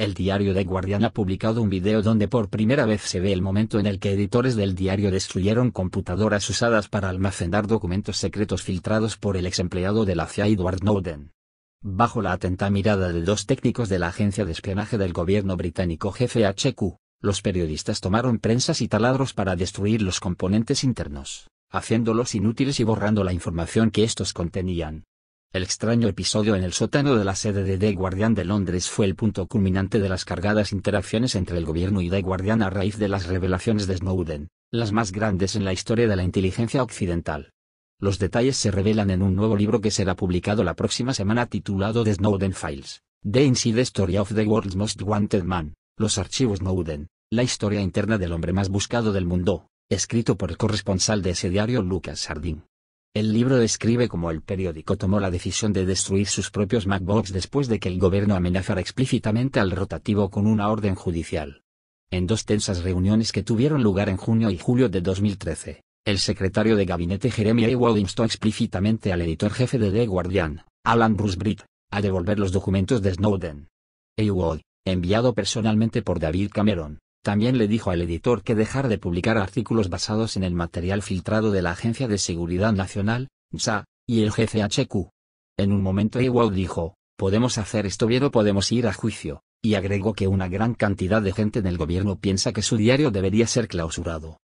El diario The Guardian ha publicado un video donde por primera vez se ve el momento en el que editores del diario destruyeron computadoras usadas para almacenar documentos secretos filtrados por el ex empleado de la CIA Edward Snowden. Bajo la atenta mirada de dos técnicos de la agencia de espionaje del gobierno británico GFHQ, los periodistas tomaron prensas y taladros para destruir los componentes internos, haciéndolos inútiles y borrando la información que estos contenían. El extraño episodio en el sótano de la sede de The Guardian de Londres fue el punto culminante de las cargadas interacciones entre el gobierno y The Guardian a raíz de las revelaciones de Snowden, las más grandes en la historia de la inteligencia occidental. Los detalles se revelan en un nuevo libro que será publicado la próxima semana titulado The Snowden Files, The Inside Story of the World's Most Wanted Man, Los Archivos Snowden, la historia interna del hombre más buscado del mundo, escrito por el corresponsal de ese diario Lucas Sardín. El libro describe cómo el periódico tomó la decisión de destruir sus propios MacBooks después de que el gobierno amenazara explícitamente al rotativo con una orden judicial. En dos tensas reuniones que tuvieron lugar en junio y julio de 2013, el secretario de gabinete Jeremy Wall instó explícitamente al editor jefe de The Guardian, Alan Bruce Britt, a devolver los documentos de Snowden. Ewald, enviado personalmente por David Cameron, también le dijo al editor que dejar de publicar artículos basados en el material filtrado de la Agencia de Seguridad Nacional, NSA, y el GCHQ. En un momento igual dijo, podemos hacer esto bien o podemos ir a juicio, y agregó que una gran cantidad de gente en el gobierno piensa que su diario debería ser clausurado,